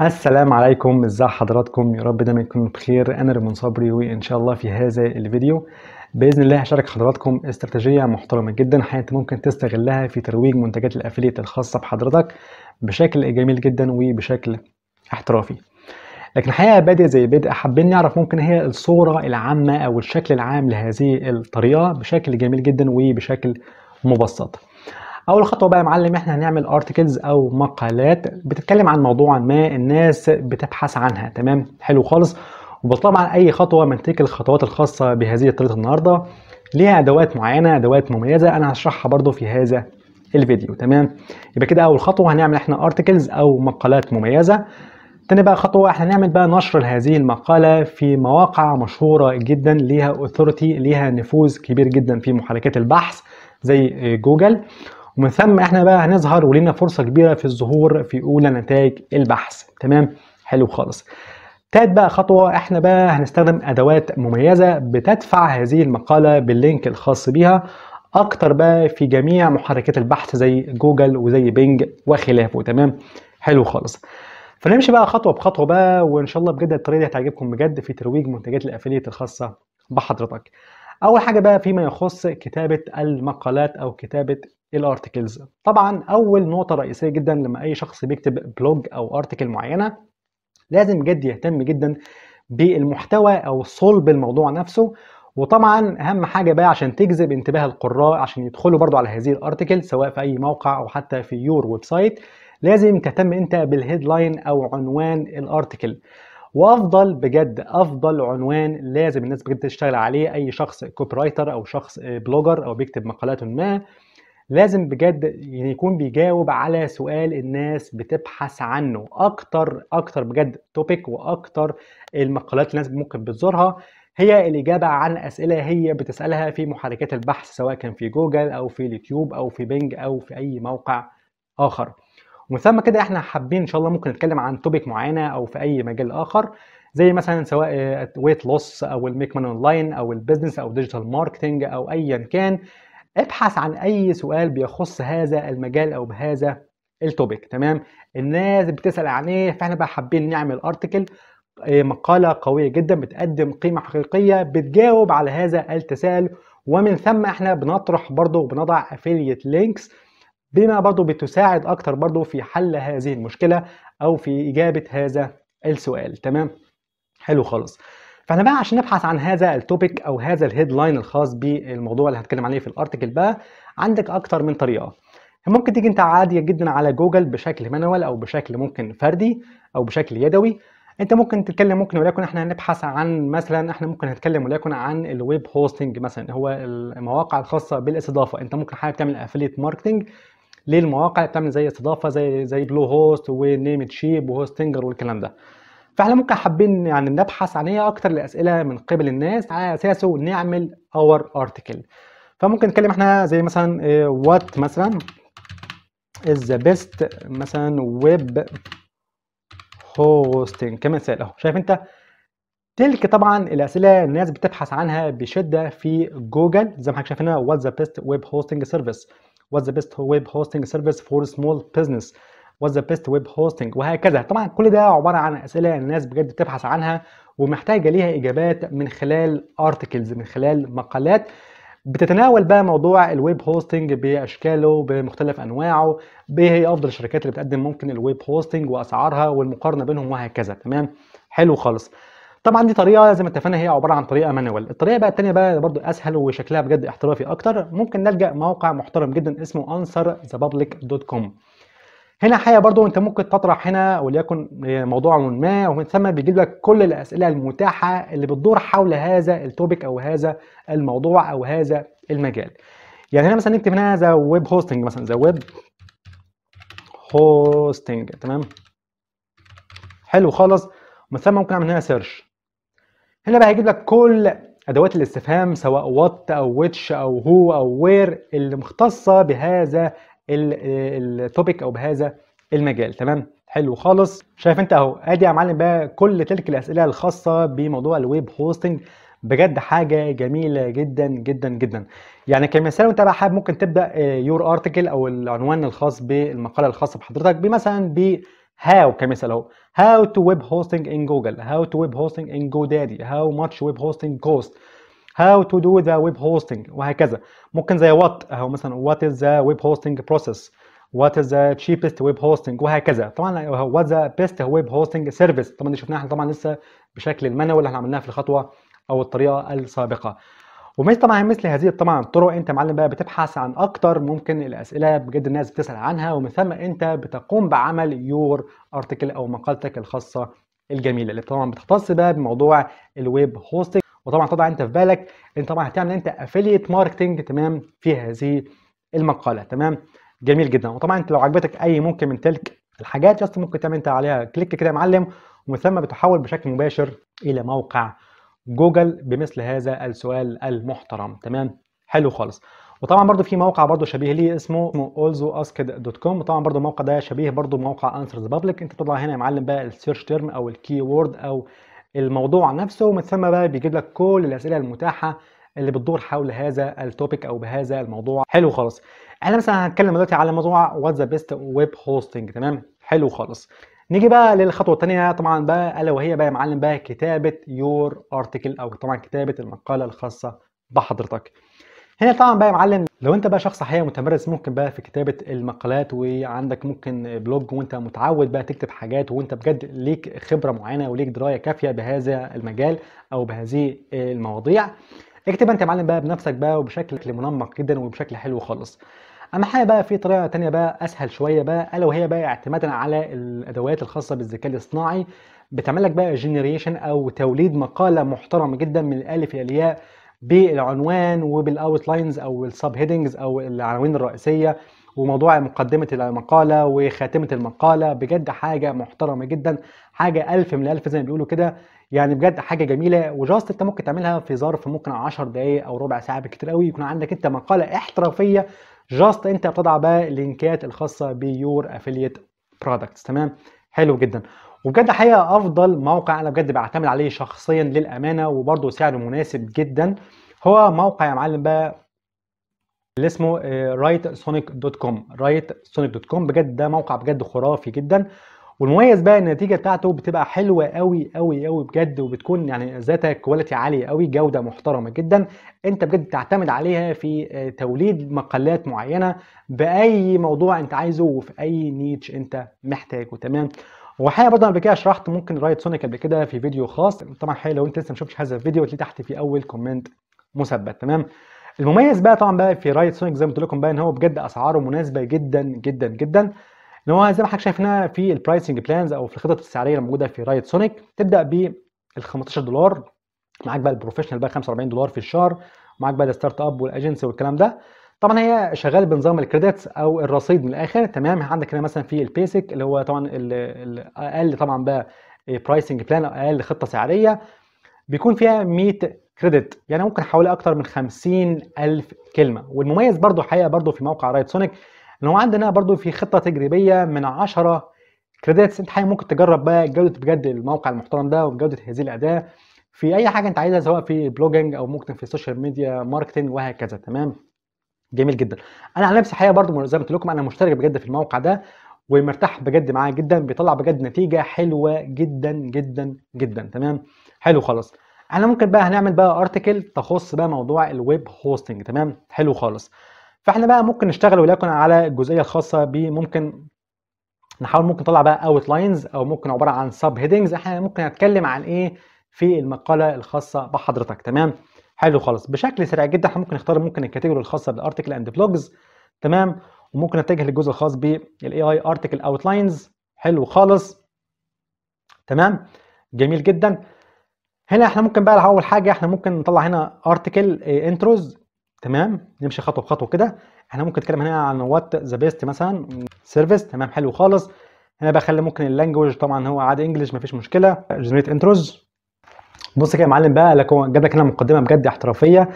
السلام عليكم ازي حضراتكم يا رب دايما تكونوا بخير انا ريمون صبري وان شاء الله في هذا الفيديو باذن الله هشارك حضراتكم استراتيجيه محترمه جدا حيث ممكن تستغلها في ترويج منتجات الافليت الخاصه بحضرتك بشكل جميل جدا وبشكل احترافي لكن الحقيقه بادئ زي بدء حابين نعرف ممكن هي الصوره العامه او الشكل العام لهذه الطريقه بشكل جميل جدا وبشكل مبسط اول خطوه بقى يا معلم احنا هنعمل ارتكلز او مقالات بتتكلم عن موضوع ما الناس بتبحث عنها تمام حلو خالص وطبعا اي خطوه من تلك الخطوات الخاصه بهذه الطريقه النهارده ليها ادوات معينه ادوات مميزه انا هشرحها برضو في هذا الفيديو تمام يبقى كده اول خطوه هنعمل احنا ارتكلز او مقالات مميزه تاني بقى خطوه احنا هنعمل بقى نشر هذه المقاله في مواقع مشهوره جدا ليها اوثورتي ليها نفوذ كبير جدا في محركات البحث زي جوجل ومن ثم احنا بقى هنظهر ولينا فرصه كبيره في الظهور في اولى نتائج البحث تمام حلو خالص تالت بقى خطوة احنا بقى هنستخدم ادوات مميزة بتدفع هذه المقالة باللينك الخاص بيها اكتر بقى في جميع محركات البحث زي جوجل وزي بينج وخلافه تمام حلو خالص فنمشي بقى خطوة بخطوة بقى وان شاء الله بجد الطريقة دي هتعجبكم بجد في ترويج منتجات الافليت الخاصة بحضرتك اول حاجه بقى فيما يخص كتابه المقالات او كتابه الارتكلز طبعا اول نقطه رئيسيه جدا لما اي شخص بيكتب بلوج او ارتكل معينه لازم جد يهتم جدا بالمحتوى او صلب الموضوع نفسه وطبعا اهم حاجه بقى عشان تجذب انتباه القراء عشان يدخلوا برضو على هذه الارتكل سواء في اي موقع او حتى في يور ويب سايت لازم تهتم انت بالهيدلاين او عنوان الارتكل وافضل بجد افضل عنوان لازم الناس بجد تشتغل عليه اي شخص كوبي رايتر او شخص بلوجر آه، او بيكتب مقالات ما لازم بجد يعني يكون بيجاوب على سؤال الناس بتبحث عنه اكتر اكتر بجد توبيك واكتر المقالات الناس ممكن بتزورها هي الإجابة عن أسئلة هي بتسألها في محركات البحث سواء كان في جوجل أو في اليوتيوب أو في بينج أو في أي موقع آخر ومن ثم كده احنا حابين ان شاء الله ممكن نتكلم عن توبيك معينه او في اي مجال اخر زي مثلا سواء ويت لوس او الميك مان اونلاين او البيزنس او ديجيتال ماركتنج او ايا كان ابحث عن اي سؤال بيخص هذا المجال او بهذا التوبيك تمام الناس بتسال عن ايه فاحنا بقى حابين نعمل ارتكل آه، مقاله قويه جدا بتقدم قيمه حقيقيه بتجاوب على هذا التساؤل ومن ثم احنا بنطرح برضه وبنضع افيليت لينكس بما برضو بتساعد اكتر برضو في حل هذه المشكله او في اجابه هذا السؤال تمام حلو خالص فانا بقى عشان نبحث عن هذا التوبيك او هذا الهيدلاين الخاص بالموضوع اللي هتكلم عليه في الارتكل بقى عندك اكتر من طريقه ممكن تيجي انت عادي جدا على جوجل بشكل مانوال او بشكل ممكن فردي او بشكل يدوي انت ممكن تتكلم ممكن وليكن احنا هنبحث عن مثلا احنا ممكن هنتكلم وليكن عن الويب هوستنج مثلا هو المواقع الخاصه بالاستضافه انت ممكن حابب تعمل افليت ماركتنج ليه المواقع بتعمل زي استضافه زي زي بلو هوست ونيم تشيب وهوستنجر والكلام ده فاحنا ممكن حابين يعني نبحث عن ايه اكتر الاسئله من قبل الناس على اساسه نعمل اور ارتكل فممكن نتكلم احنا زي مثلا وات آه، مثلا از ذا بيست مثلا ويب هوستنج كمثال اهو شايف انت تلك طبعا الاسئله الناس بتبحث عنها بشده في جوجل زي ما حضرتك شايف هنا وات ذا بيست ويب هوستنج سيرفيس واتس ذا بيست ويب هوستنج سيرفيس فور سمول بزنس واتس ذا بيست ويب هوستنج وهكذا طبعا كل ده عباره عن اسئله الناس بجد بتبحث عنها ومحتاجه ليها اجابات من خلال ارتكلز من خلال مقالات بتتناول بقى موضوع الويب هوستنج باشكاله بمختلف انواعه بايه هي افضل الشركات اللي بتقدم ممكن الويب هوستنج واسعارها والمقارنه بينهم وهكذا تمام حلو خالص طبعا دي طريقه زي ما اتفقنا هي عباره عن طريقه مانوال الطريقه بقى الثانيه بقى برضو اسهل وشكلها بجد احترافي اكتر ممكن نلجا موقع محترم جدا اسمه انسر ذا بابليك دوت كوم هنا حاجه برضو انت ممكن تطرح هنا وليكن موضوع ما ومن ثم بيجيب لك كل الاسئله المتاحه اللي بتدور حول هذا التوبيك او هذا الموضوع او هذا المجال يعني هنا مثلا نكتب هنا ذا ويب هوستنج مثلا ذا ويب هوستنج تمام حلو خالص من ثم ممكن اعمل هنا سيرش هنا بقى هيجيب لك كل ادوات الاستفهام سواء وات او ويتش او هو او وير اللي مختصه بهذا التوبيك او بهذا المجال تمام حلو خالص شايف انت اهو ادي يا معلم بقى كل تلك الاسئله الخاصه بموضوع الويب هوستنج بجد حاجه جميله جدا جدا جدا يعني كمثال وانت بقى حابب ممكن تبدا يور آه، ارتكل او العنوان الخاص بالمقاله الخاصه بحضرتك بمثلا ب هاو كمثال اهو هاو تو ويب هوستنج ان جوجل هاو تو ويب هوستنج ان جو دادي هاو ماتش ويب هوستنج كوست هاو تو دو ذا ويب هوستنج وهكذا ممكن زي وات اهو مثلا وات از ذا ويب هوستنج بروسيس وات از ذا تشيبست ويب هوستنج وهكذا طبعا وات ذا بيست ويب هوستنج سيرفيس طبعا دي شفناها احنا طبعا لسه بشكل المانوال اللي احنا عملناها في الخطوه او الطريقه السابقه ومثل طبعا مثل هذه طبعا الطرق انت معلم بقى بتبحث عن اكتر ممكن الاسئله بجد الناس بتسال عنها ومن ثم انت بتقوم بعمل يور ارتكل او مقالتك الخاصه الجميله اللي طبعا بتختص بقى بموضوع الويب هوستنج وطبعا طبعا انت في بالك انت طبعا هتعمل انت افيليت ماركتنج تمام في هذه المقاله تمام جميل جدا وطبعا انت لو عجبتك اي ممكن من تلك الحاجات جاست ممكن تعمل انت عليها كليك كده يا معلم ومن ثم بتحول بشكل مباشر الى موقع جوجل بمثل هذا السؤال المحترم تمام حلو خالص وطبعا برضو في موقع برضو شبيه ليه اسمه اولزو دوت كوم وطبعا برضو الموقع ده شبيه برضو موقع انسر ذا بابليك انت بتطلع هنا يا معلم بقى السيرش تيرم او الكي وورد او الموضوع نفسه ومن ثم بقى بيجيب لك كل الاسئله المتاحه اللي بتدور حول هذا التوبيك او بهذا الموضوع حلو خالص احنا مثلا هنتكلم دلوقتي على موضوع واتس ذا بيست ويب هوستنج تمام حلو خالص نيجي بقى للخطوه الثانيه طبعا بقى الا وهي بقى يا معلم بقى كتابه يور ارتكل او طبعا كتابه المقاله الخاصه بحضرتك هنا طبعا بقى يا معلم لو انت بقى شخص حقيقي متمرس ممكن بقى في كتابه المقالات وعندك ممكن بلوج وانت متعود بقى تكتب حاجات وانت بجد ليك خبره معينه وليك درايه كافيه بهذا المجال او بهذه المواضيع اكتب انت يا معلم بقى بنفسك بقى وبشكل منمق جدا وبشكل حلو خالص اما حاجه بقى في طريقه تانية بقى اسهل شويه بقى الا وهي بقى اعتمادا على الادوات الخاصه بالذكاء الاصطناعي بتعمل لك بقى جنريشن او توليد مقاله محترمه جدا من الالف الى الياء بالعنوان وبالاوت لاينز او السب هيدنجز او العناوين الرئيسيه وموضوع مقدمة المقالة وخاتمة المقالة بجد حاجة محترمة جدا حاجة ألف من الألف زي ما بيقولوا كده يعني بجد حاجة جميلة وجاست أنت ممكن تعملها في ظرف ممكن 10 دقايق أو ربع ساعة بكتير قوي يكون عندك أنت مقالة احترافية جاست انت بتضع بقى اللينكات الخاصه بيور افيليت برودكتس تمام حلو جدا وبجد حقيقه افضل موقع انا بجد بعتمد عليه شخصيا للامانه وبرده سعره مناسب جدا هو موقع يا معلم بقى اللي اسمه رايت سونيك دوت كوم رايت سونيك دوت كوم بجد ده موقع بجد خرافي جدا والمميز بقى ان النتيجه بتاعته بتبقى حلوه قوي قوي قوي بجد وبتكون يعني ذاتها كواليتي عاليه قوي جوده محترمه جدا انت بجد تعتمد عليها في آه، توليد مقالات معينه باي موضوع انت عايزه وفي اي نيتش انت محتاجه تمام وحقيقه برضه قبل كده شرحت ممكن رايت سونيك قبل كده في فيديو خاص طبعا حقيقه لو انت لسه ما شفتش هذا الفيديو هتلاقيه تحت في اول كومنت مثبت تمام المميز بقى طبعا بقى في رايت سونيك زي ما قلت لكم بقى ان هو بجد اسعاره مناسبه جدا جدا جدا ان هو زي ما حضرتك شايفنا في البرايسنج بلانز او في الخطط السعريه الموجوده في رايت سونيك تبدا ب 15 دولار معاك بقى البروفيشنال بقى 45 دولار في الشهر معاك بقى الستارت اب والاجنسي والكلام ده طبعا هي شغال بنظام الكريدتس او الرصيد من الاخر تمام عندك هنا مثلا في البيسك اللي هو طبعا الاقل طبعا بقى برايسنج بلان او اقل خطه سعريه بيكون فيها 100 كريدت يعني ممكن حوالي اكتر من 50000 كلمه والمميز برضو حقيقه برضو في موقع رايت سونيك لو عندنا برضو في خطه تجريبيه من 10 كريدتس انت حاجه ممكن تجرب بقى جوده بجد الموقع المحترم ده وجوده هذه الاداه في اي حاجه انت عايزها سواء في بلوجينج او ممكن في السوشيال ميديا ماركتنج وهكذا تمام جميل جدا انا على نفسي حقيقه برضو زي ما قلت لكم انا مشترك بجد في الموقع ده ومرتاح بجد معاه جدا بيطلع بجد نتيجه حلوه جدا جدا جدا تمام حلو خالص احنا ممكن بقى هنعمل بقى ارتكل تخص بقى موضوع الويب هوستنج تمام حلو خالص فاحنا بقى ممكن نشتغل وليكن على الجزئيه الخاصه بممكن نحاول ممكن نطلع بقى اوت لاينز او ممكن عباره عن سب هيدنجز احنا ممكن نتكلم عن ايه في المقاله الخاصه بحضرتك تمام حلو خالص بشكل سريع جدا احنا ممكن نختار ممكن الكاتيجوري الخاصه بالارتكل اند بلوجز تمام وممكن نتجه للجزء الخاص بالاي اي ارتكل اوت لاينز حلو خالص تمام جميل جدا هنا احنا ممكن بقى اول حاجه احنا ممكن نطلع هنا ارتكل انتروز eh, تمام نمشي خطوه بخطوه كده احنا ممكن نتكلم هنا عن وات ذا بيست مثلا سيرفيس تمام حلو خالص هنا بقى خلي ممكن اللانجوج طبعا هو عادي انجلش مفيش مشكله جنريت انتروز بص كده يا معلم بقى لك هو جاب لك هنا مقدمه بجد احترافيه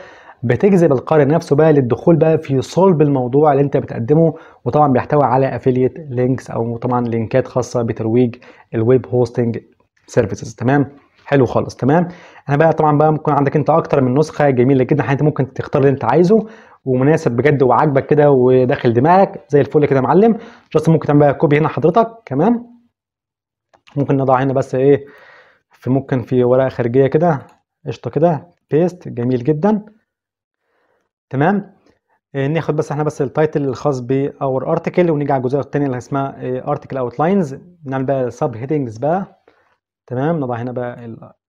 بتجذب القارئ نفسه بقى للدخول بقى في صلب الموضوع اللي انت بتقدمه وطبعا بيحتوي على افيليت لينكس او طبعا لينكات خاصه بترويج الويب هوستنج سيرفيسز تمام حلو خالص تمام انا بقى طبعا بقى ممكن عندك انت اكتر من نسخه جميله جدا انت ممكن تختار اللي انت عايزه ومناسب بجد وعاجبك كده وداخل دماغك زي الفل كده يا معلم جاست ممكن تعمل بقى كوبي هنا حضرتك كمان ممكن نضع هنا بس ايه في ممكن في ورقه خارجيه كده قشطه كده بيست جميل جدا تمام إيه ناخد بس احنا بس التايتل الخاص باور ارتكل ونيجي على الجزء الثاني اللي اسمها ارتكل اوت لاينز نعمل بقى سب هيدنجز بقى تمام نضع هنا بقى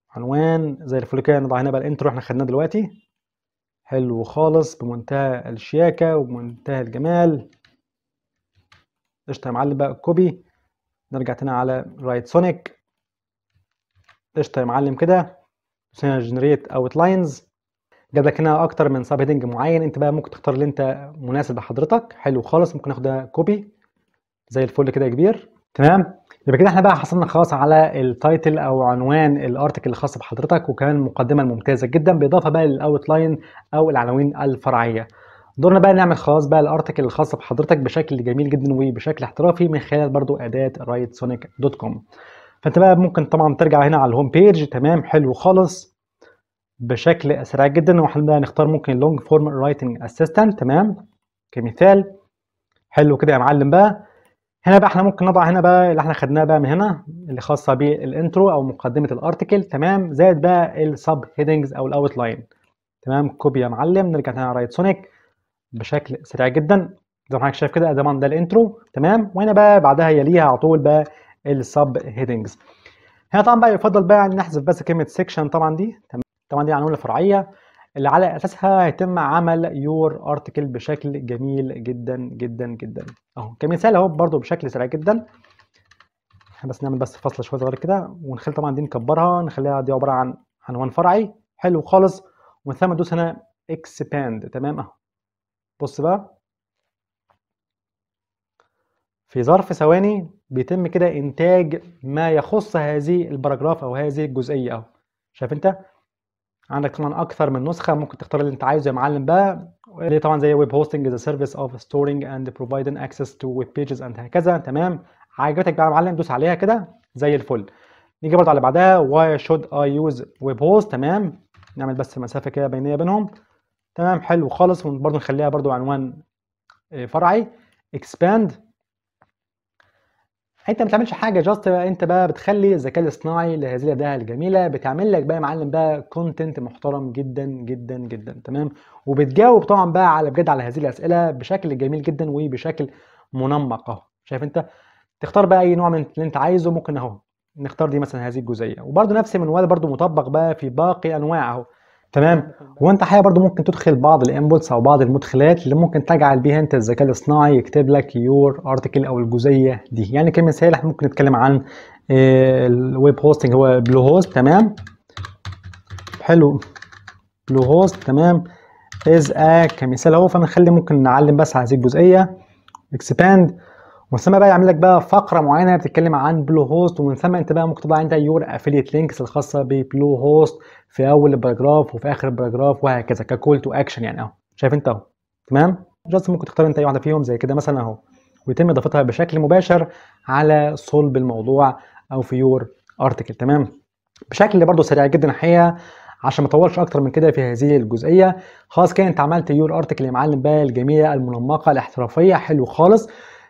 العنوان زي الفل كده نضع هنا بقى الانترو احنا خدناه دلوقتي حلو خالص بمنتهى الشياكة وبمنتهى الجمال قشطة يا معلم بقى كوبي نرجع تاني على رايت سونيك قشطة يا معلم كده هنا جنريت اوت لاينز جاب لك هنا اكتر من سب هيدنج معين انت بقى ممكن تختار اللي انت مناسب لحضرتك حلو خالص ممكن ناخد كوبي زي الفل كده يا كبير تمام يبقى كده احنا بقى حصلنا خلاص على التايتل او عنوان الارتكل الخاص بحضرتك وكمان مقدمه ممتازه جدا بالاضافه بقى للاوت لاين او العناوين الفرعيه دورنا بقى نعمل خلاص بقى الارتكل الخاص بحضرتك بشكل جميل جدا وبشكل احترافي من خلال برضو اداه رايت سونيك دوت كوم فانت بقى ممكن طبعا ترجع هنا على الهوم بيج تمام حلو خالص بشكل سريع جدا واحنا بقى نختار ممكن لونج فورم رايتنج اسيستنت تمام كمثال حلو كده يا معلم بقى هنا بقى احنا ممكن نضع هنا بقى اللي احنا خدناه بقى من هنا اللي خاصه بالانترو او مقدمه الارتكل تمام زائد بقى السب هيدنجز او الاوت لاين تمام كوبي يا معلم نرجع تاني على رايت سونيك بشكل سريع جدا زي ما حضرتك شايف كده ادمان ده الانترو تمام وهنا بقى بعدها يليها على طول بقى السب هيدنجز هنا طبعا بقى يفضل بقى ان نحذف بس كلمه سيكشن طبعا دي تمام طبعا دي عنوان الفرعيه اللي على اساسها هيتم عمل يور ارتكل بشكل جميل جدا جدا جدا اهو كمثال اهو برضو بشكل سريع جدا بس نعمل بس فصل شويه صغير كده ونخلي طبعا دي نكبرها نخليها دي عباره عن عنوان فرعي حلو خالص ومن ثم ندوس هنا اكسباند تمام اهو بص بقى في ظرف ثواني بيتم كده انتاج ما يخص هذه الباراجراف او هذه الجزئيه اهو شايف انت عندك طبعا اكثر من نسخه ممكن تختار اللي انت عايزه يا معلم بقى اللي طبعا زي ويب هوستنج از سيرفيس اوف ستورنج اند بروفايدنج اكسس تو ويب بيجز اند هكذا تمام عجبتك بقى يا معلم دوس عليها كده زي الفل نيجي برضه على بعدها واي شود اي يوز ويب هوست تمام نعمل بس مسافه كده بينيه بينهم تمام حلو خالص وبرضه نخليها برضه عنوان آه، فرعي اكسباند انت ما بتعملش حاجه جاست بقى انت بقى بتخلي الذكاء الاصطناعي لهذه الاداه الجميله بتعمل لك بقى يا معلم بقى كونتنت محترم جدا جدا جدا تمام وبتجاوب طبعا بقى على بجد على هذه الاسئله بشكل جميل جدا وبشكل منمق اهو شايف انت تختار بقى اي نوع من اللي انت عايزه ممكن اهو نختار دي مثلا هذه الجزئيه وبرده نفس المنوال برده مطبق بقى في باقي انواع اهو تمام وانت حقيقه برضو ممكن تدخل بعض الانبوتس او بعض المدخلات اللي ممكن تجعل بيها انت الذكاء الاصطناعي يكتب لك يور ارتكل او الجزئيه دي يعني كمثال احنا ممكن نتكلم عن آه، الويب هوستنج هو بلو هوست تمام حلو بلو هوست تمام از ا كمثال اهو فنخلي ممكن نعلم بس على هذه الجزئيه اكسباند ومن ثم بقى يعمل لك بقى فقره معينه بتتكلم عن بلو هوست ومن ثم انت بقى ممكن تضع انت يور افيليت لينكس الخاصه ببلو هوست في اول الباراجراف وفي اخر الباراجراف وهكذا ككول تو اكشن يعني اهو شايف انت اهو تمام جاست ممكن تختار انت اي واحده فيهم زي كده مثلا اهو ويتم اضافتها بشكل مباشر على صلب الموضوع او في يور ارتكل تمام بشكل برضه سريع جدا الحقيقه عشان ما اطولش اكتر من كده في هذه الجزئيه خلاص كده انت عملت يور ارتكل يا معلم بقى الجميله المنمقه الاحترافيه حلو خالص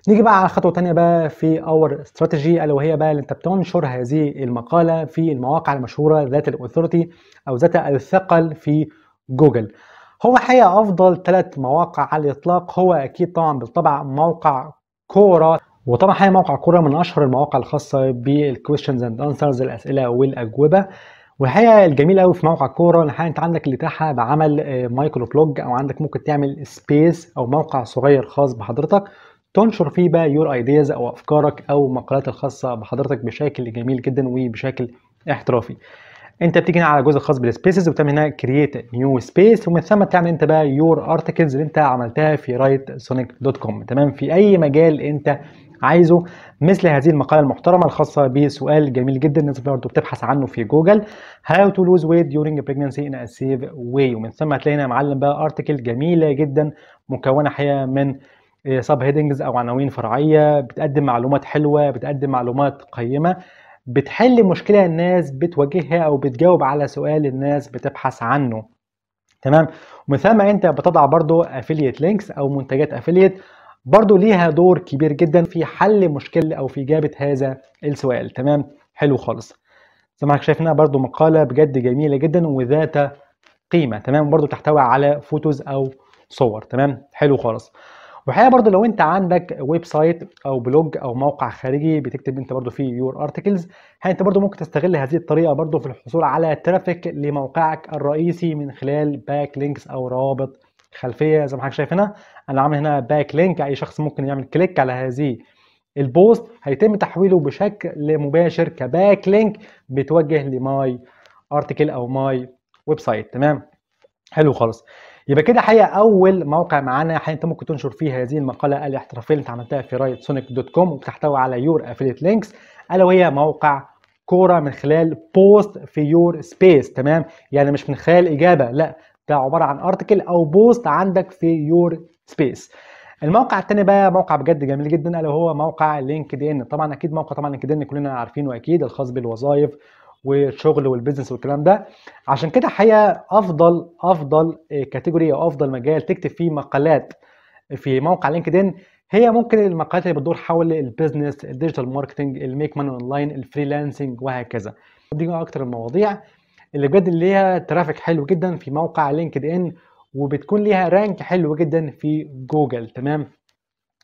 نيجي بقى على خطوه ثانيه بقى في اور استراتيجي الا وهي بقى ان انت بتنشر هذه المقاله في المواقع المشهوره ذات الاثورتي او ذات الثقل في جوجل هو حقيقه افضل ثلاث مواقع على الاطلاق هو اكيد طبعا بالطبع موقع كوره وطبعا حقيقه موقع كوره من اشهر المواقع الخاصه بالكويشنز اند انسرز الاسئله والاجوبه والحقيقه الجميل قوي في موقع كوره ان انت عندك الاتاحه بعمل مايكرو آه، بلوج او عندك ممكن تعمل سبيس او موقع صغير خاص بحضرتك تنشر فيه بقى يور ايدياز او افكارك او مقالات الخاصه بحضرتك بشكل جميل جدا وبشكل احترافي انت بتيجي هنا على الجزء الخاص بالسبيسز وبتعمل هنا كرييت نيو سبيس ومن ثم تعمل انت بقى يور ارتكلز اللي انت عملتها في رايت سونيك دوت كوم تمام في اي مجال انت عايزه مثل هذه المقاله المحترمه الخاصه بسؤال جميل جدا الناس برضه بتبحث عنه في جوجل هاو تو لوز ويت during pregnancy ان ا سيف واي ومن ثم هتلاقي هنا يا معلم بقى ارتكل جميله جدا مكونه حقيقه من سب إيه، هيدنجز او عناوين فرعيه بتقدم معلومات حلوه بتقدم معلومات قيمه بتحل مشكله الناس بتواجهها او بتجاوب على سؤال الناس بتبحث عنه تمام ومن ثم انت بتضع برضو افيليت لينكس او منتجات افيليت برضو ليها دور كبير جدا في حل مشكله او في اجابه هذا السؤال تمام حلو خالص زي ما حضرتك شايف انها برضو مقاله بجد جميله جدا وذات قيمه تمام برضو تحتوي على فوتوز او صور تمام حلو خالص وحقيقه برضو لو انت عندك ويب سايت او بلوج او موقع خارجي بتكتب انت برضو فيه يور ارتكلز انت برضو ممكن تستغل هذه الطريقه برضو في الحصول على ترافيك لموقعك الرئيسي من خلال باك لينكس او روابط خلفيه زي ما حضرتك شايف هنا انا عامل هنا باك لينك اي شخص ممكن يعمل كليك على هذه البوست هيتم تحويله بشكل مباشر كباك لينك بتوجه لماي ارتكل او ماي ويب سايت تمام حلو خالص يبقى كده حقيقه اول موقع معانا حقيقه انت ممكن تنشر فيه هذه المقاله الاحترافيه اللي انت عملتها في رايت سونيك دوت كوم وبتحتوي على يور افيليت لينكس الا وهي موقع كوره من خلال بوست في يور سبيس تمام يعني مش من خلال اجابه لا ده عباره عن ارتكل او بوست عندك في يور سبيس الموقع الثاني بقى موقع بجد جميل جدا الا وهو موقع لينكد ان طبعا اكيد موقع طبعا لينكد ان كلنا عارفينه اكيد الخاص بالوظائف والشغل والبيزنس والكلام ده عشان كده حقيقه افضل افضل كاتيجوري آه، او افضل مجال تكتب فيه مقالات في موقع لينكدين هي ممكن المقالات اللي بتدور حول البيزنس الديجيتال ماركتنج الميك ماني اونلاين الفريلانسنج وهكذا دي اكتر المواضيع اللي بجد ليها ترافيك حلو جدا في موقع لينكد ان وبتكون ليها رانك حلو جدا في جوجل تمام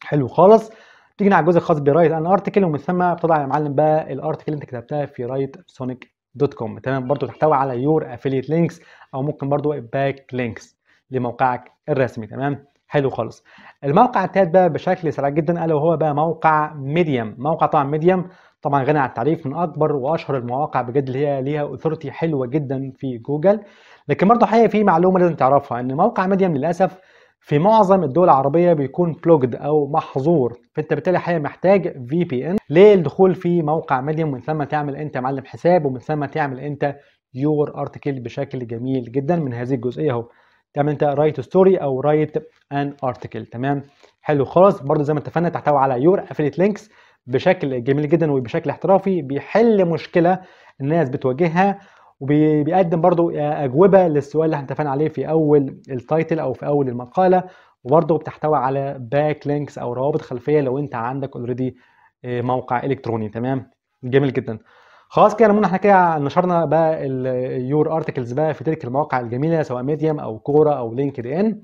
حلو خالص تيجي على الجزء الخاص برايت ان ارتكل ومن ثم بتضع يا معلم بقى الارتكل اللي انت كتبتها في رايت سونيك دوت كوم تمام برضو تحتوي على يور افيليت لينكس او ممكن برضو باك لينكس لموقعك الرسمي تمام حلو خالص الموقع التالت بقى بشكل سريع جدا الا وهو بقى موقع ميديم موقع طبعا ميديم طبعا غني عن التعريف من اكبر واشهر المواقع بجد اللي هي ليها اثورتي حلوه جدا في جوجل لكن برضه حقيقه في معلومه لازم تعرفها ان موقع ميديم للاسف في معظم الدول العربيه بيكون بلوجد او محظور فانت بالتالي حقيقة محتاج في بي ان للدخول في موقع ميديم ومن ثم تعمل انت معلم حساب ومن ثم تعمل انت يور ارتكل بشكل جميل جدا من هذه الجزئيه اهو تعمل انت رايت ستوري او رايت ان ارتكل تمام حلو خالص برضه زي ما اتفقنا تحتوي على يور افيليت لينكس بشكل جميل جدا وبشكل احترافي بيحل مشكله الناس بتواجهها وبيقدم برضو آه، اجوبه للسؤال اللي احنا اتفقنا عليه في اول التايتل او في اول المقاله وبرضه بتحتوي على باك لينكس او روابط خلفيه لو انت عندك اوريدي آه، موقع الكتروني تمام جميل جدا خلاص كده احنا كده نشرنا بقى اليور ارتكلز بقى في تلك المواقع الجميله سواء ميديوم او كوره او لينكد ان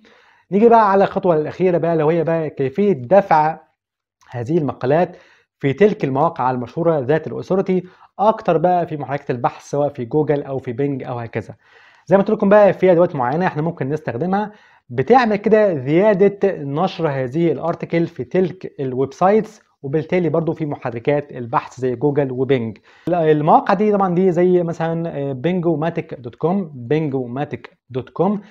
نيجي بقى على الخطوه الاخيره بقى اللي هي بقى كيفيه دفع هذه المقالات في تلك المواقع المشهوره ذات الاثوريتي اكتر بقى في محركات البحث سواء في جوجل او في بينج او هكذا زي ما قلت لكم بقى في ادوات معينه احنا ممكن نستخدمها بتعمل كده زياده نشر هذه الارتكل في تلك الويب سايتس وبالتالي برضو في محركات البحث زي جوجل وبينج المواقع دي طبعا دي زي مثلا بينجوماتيك دوت كوم بينجوماتيك دوت كوم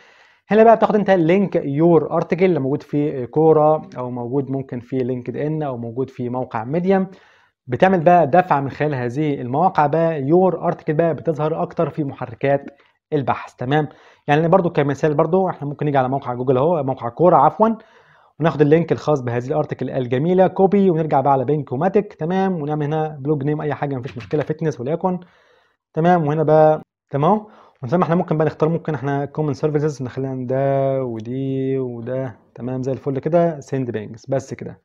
هنا بقى بتاخد انت لينك يور ارتكل اللي موجود في كوره او موجود ممكن في لينكد ان او موجود في موقع ميديم بتعمل بقى دفعه من خلال هذه المواقع بقى يور ارتكل بقى بتظهر اكتر في محركات البحث تمام يعني برضو كمثال برضو احنا ممكن نيجي على موقع جوجل اهو موقع كوره عفوا وناخد اللينك الخاص بهذه الارتكل الجميله كوبي ونرجع بقى على وماتك تمام ونعمل هنا بلوج نيم اي حاجه مفيش مشكله فيتنس وليكن تمام وهنا بقى تمام زي ما احنا ممكن بقى نختار ممكن احنا كومن سيرفيسز نخلينا ده ودي وده تمام زي الفل كده سند بينجز بس كده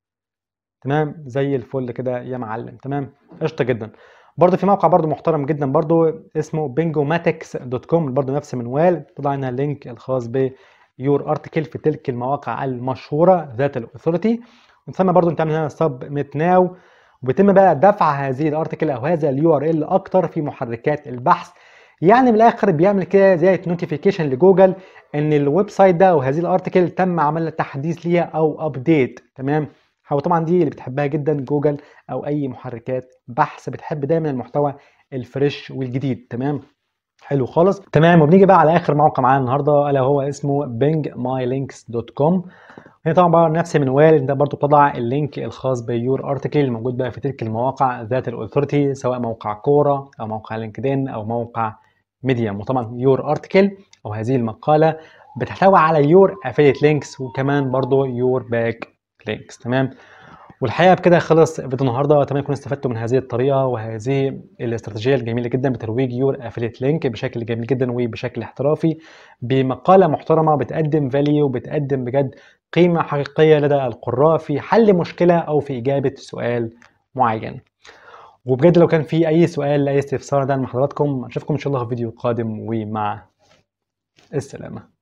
تمام زي الفل كده يا معلم تمام قشطه جدا برضه في موقع برضه محترم جدا برضه اسمه بينجوماتكس دوت كوم برضه نفس منوال طلع لنا اللينك الخاص ب يور ارتكل في تلك المواقع المشهوره ذات الاثوريتي ثم برضه انت هنا سب ميت ناو وبيتم بقى دفع هذه الارتكل او هذا اليو ار ال اكتر في محركات البحث يعني من الاخر بيعمل كده زي نوتيفيكيشن لجوجل ان الويب سايت ده وهذه الارتكل تم عمل تحديث ليها او ابديت تمام هو طبعا دي اللي بتحبها جدا جوجل او اي محركات بحث بتحب دايما المحتوى الفريش والجديد تمام حلو خالص تمام وبنيجي بقى على اخر موقع معانا النهارده الا هو اسمه bingmylinks.com هنا طبعا بقى نفس المنوال انت برضو بتضع اللينك الخاص بيور ارتكل الموجود بقى في تلك المواقع ذات الاثورتي سواء موقع كوره او موقع لينكدين او موقع ميديا وطبعا يور ارتكل او هذه المقاله بتحتوي على يور افيليت لينكس وكمان برضو يور باك لينكس تمام والحقيقه بكده خلص فيديو النهارده اتمنى تكونوا استفدتوا من هذه الطريقه وهذه الاستراتيجيه الجميله جدا بترويج يور افيليت لينك بشكل جميل جدا وبشكل احترافي بمقاله محترمه بتقدم فاليو بتقدم بجد قيمة حقيقية لدى القراء في حل مشكلة أو في إجابة سؤال معين وبجد لو كان في أي سؤال أي استفسار ده من حضراتكم أشوفكم إن شاء الله في فيديو قادم ومع السلامة